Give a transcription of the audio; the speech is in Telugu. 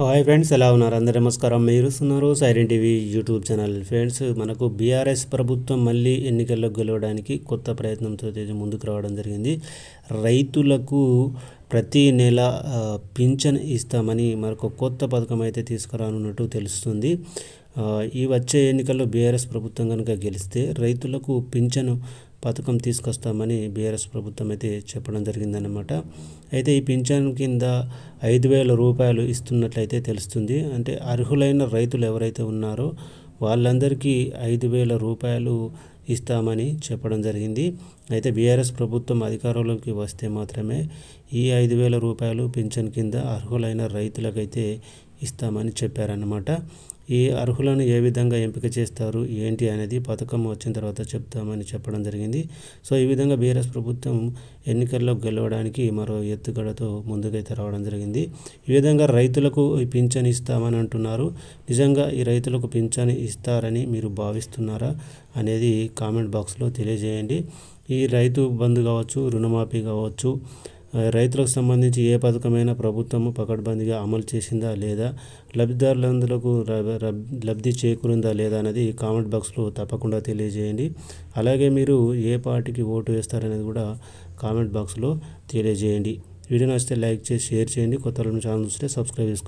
హాయ్ ఫ్రెండ్స్ ఎలా ఉన్నారు అందరు నమస్కారం మీరు ఉన్నారు siren TV YouTube channel friends మనకు బీఆర్ఎస్ ప్రభుత్వం మళ్ళీ ఎన్నికల్లో గెలవడానికి కొత్త ప్రయత్నంతో ముందుకు రావడం జరిగింది రైతులకు ప్రతి నెల పింఛన్ ఇస్తామని మరొక కొత్త పథకం అయితే తీసుకురానున్నట్టు తెలుస్తుంది ఈ వచ్చే ఎన్నికల్లో బీఆర్ఎస్ ప్రభుత్వం కనుక గెలిస్తే రైతులకు పింఛను పథకం తీసుకొస్తామని బీఆర్ఎస్ ప్రభుత్వం అయితే చెప్పడం జరిగిందనమాట అయితే ఈ పింఛన్ కింద ఐదు వేల రూపాయలు ఇస్తున్నట్లయితే తెలుస్తుంది అంటే అర్హులైన రైతులు ఎవరైతే ఉన్నారో వాళ్ళందరికీ ఐదు వేల రూపాయలు ఇస్తామని చెప్పడం జరిగింది అయితే బీఆర్ఎస్ ప్రభుత్వం అధికారంలోకి వస్తే మాత్రమే ఈ ఐదు వేల రూపాయలు పింఛన్ కింద అర్హులైన రైతులకైతే ఇస్తామని చెప్పారన్నమాట ఈ అర్హులను ఏ విధంగా ఎంపిక చేస్తారు ఏంటి అనేది పథకం వచ్చిన తర్వాత చెప్తామని చెప్పడం జరిగింది సో ఈ విధంగా బీఆర్ఎస్ ప్రభుత్వం ఎన్నికల్లో గెలవడానికి మరో ఎత్తుగడతో ముందుకైతే రావడం జరిగింది ఈ విధంగా రైతులకు పింఛన్ ఇస్తామని అంటున్నారు నిజంగా ఈ రైతులకు పింఛన్ ఇస్తారని మీరు భావిస్తున్నారా అనేది కామెంట్ బాక్స్లో తెలియజేయండి ఈ రైతు బంధు కావచ్చు రుణమాఫీ కావచ్చు రైతులకు సంబంధించి ఏ పథకమైనా ప్రభుత్వము పకడ్బందీగా అమలు చేసిందా లేదా లబ్ధిదారులందరకు లబ్ధి చేకూరిందా లేదా అనేది కామెంట్ బాక్స్లో తప్పకుండా తెలియజేయండి అలాగే మీరు ఏ పార్టీకి ఓటు వేస్తారనేది కూడా కామెంట్ బాక్స్లో తెలియజేయండి వీడియో నచ్చితే లైక్ చేసి షేర్ చేయండి కొత్త ఛానల్ చూస్తే సబ్స్క్రైబ్ చేసుకోండి